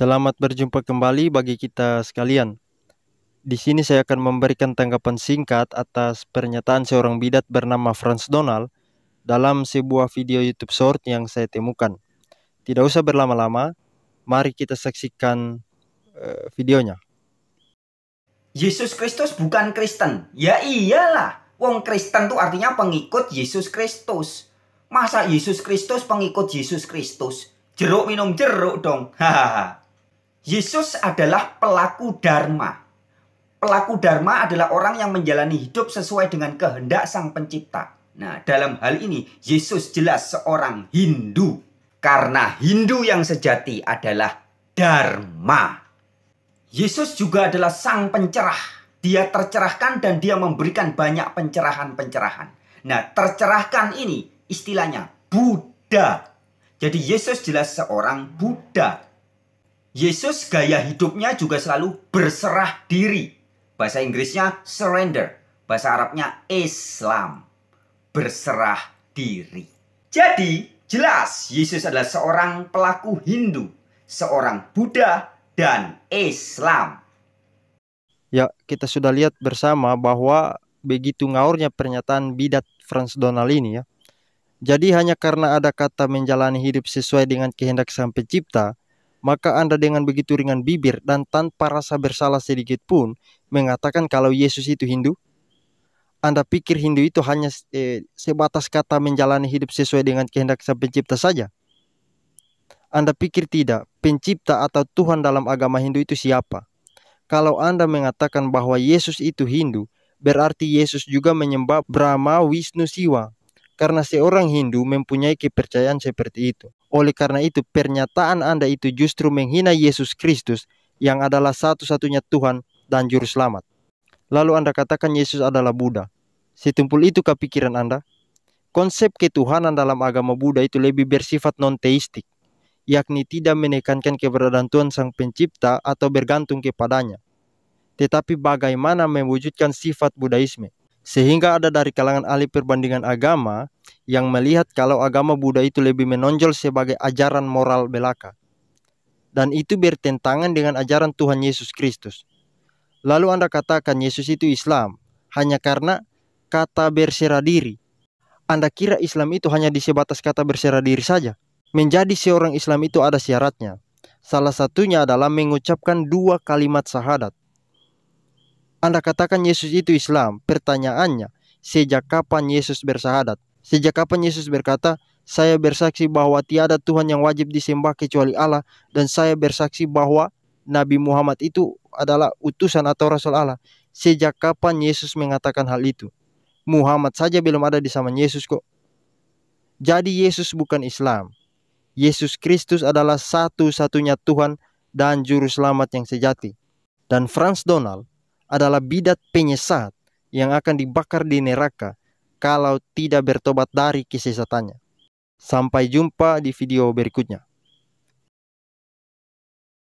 Selamat berjumpa kembali bagi kita sekalian. Di sini saya akan memberikan tanggapan singkat atas pernyataan seorang bidat bernama Franz Donald dalam sebuah video YouTube short yang saya temukan. Tidak usah berlama-lama, mari kita saksikan uh, videonya. Yesus Kristus bukan Kristen. Ya iyalah, wong Kristen tuh artinya pengikut Yesus Kristus. Masa Yesus Kristus pengikut Yesus Kristus? Jeruk minum jeruk dong. Hahaha. Yesus adalah pelaku dharma. Pelaku dharma adalah orang yang menjalani hidup sesuai dengan kehendak Sang Pencipta. Nah, dalam hal ini Yesus jelas seorang Hindu karena Hindu yang sejati adalah dharma. Yesus juga adalah sang pencerah. Dia tercerahkan dan dia memberikan banyak pencerahan-pencerahan. Nah, tercerahkan ini istilahnya Buddha. Jadi Yesus jelas seorang Buddha Yesus gaya hidupnya juga selalu berserah diri. Bahasa Inggrisnya surrender, bahasa Arabnya Islam. Berserah diri. Jadi, jelas Yesus adalah seorang pelaku Hindu, seorang Buddha, dan Islam. Ya, kita sudah lihat bersama bahwa begitu ngawurnya pernyataan bidat Franz Donald ini ya. Jadi hanya karena ada kata menjalani hidup sesuai dengan kehendak Sang Pencipta, maka Anda dengan begitu ringan bibir dan tanpa rasa bersalah sedikit pun mengatakan kalau Yesus itu Hindu? Anda pikir Hindu itu hanya eh, sebatas kata menjalani hidup sesuai dengan kehendak Sang Pencipta saja? Anda pikir tidak, Pencipta atau Tuhan dalam agama Hindu itu siapa? Kalau Anda mengatakan bahwa Yesus itu Hindu, berarti Yesus juga menyembah Brahma, Wisnu, Siwa. Karena seorang Hindu mempunyai kepercayaan seperti itu. Oleh karena itu, pernyataan Anda itu justru menghina Yesus Kristus yang adalah satu-satunya Tuhan dan Juru Selamat. Lalu Anda katakan Yesus adalah Buddha. setumpul itu kepikiran Anda. Konsep ketuhanan dalam agama Buddha itu lebih bersifat non-teistik, yakni tidak menekankan keberadaan Tuhan Sang Pencipta atau bergantung kepadanya. Tetapi bagaimana mewujudkan sifat Budaisme? Sehingga ada dari kalangan ahli perbandingan agama yang melihat kalau agama Buddha itu lebih menonjol sebagai ajaran moral belaka. Dan itu bertentangan dengan ajaran Tuhan Yesus Kristus. Lalu Anda katakan Yesus itu Islam hanya karena kata berserah diri. Anda kira Islam itu hanya di sebatas kata berserah diri saja? Menjadi seorang Islam itu ada syaratnya. Salah satunya adalah mengucapkan dua kalimat syahadat. Anda katakan Yesus itu Islam. Pertanyaannya, sejak kapan Yesus bersahadat? Sejak kapan Yesus berkata, "Saya bersaksi bahwa tiada Tuhan yang wajib disembah kecuali Allah, dan saya bersaksi bahwa Nabi Muhammad itu adalah utusan atau rasul Allah"? Sejak kapan Yesus mengatakan hal itu? Muhammad saja belum ada di zaman Yesus kok. Jadi Yesus bukan Islam. Yesus Kristus adalah satu-satunya Tuhan dan juru selamat yang sejati. Dan Franz Donald adalah bidat penyesat yang akan dibakar di neraka kalau tidak bertobat dari kesesatannya. Sampai jumpa di video berikutnya.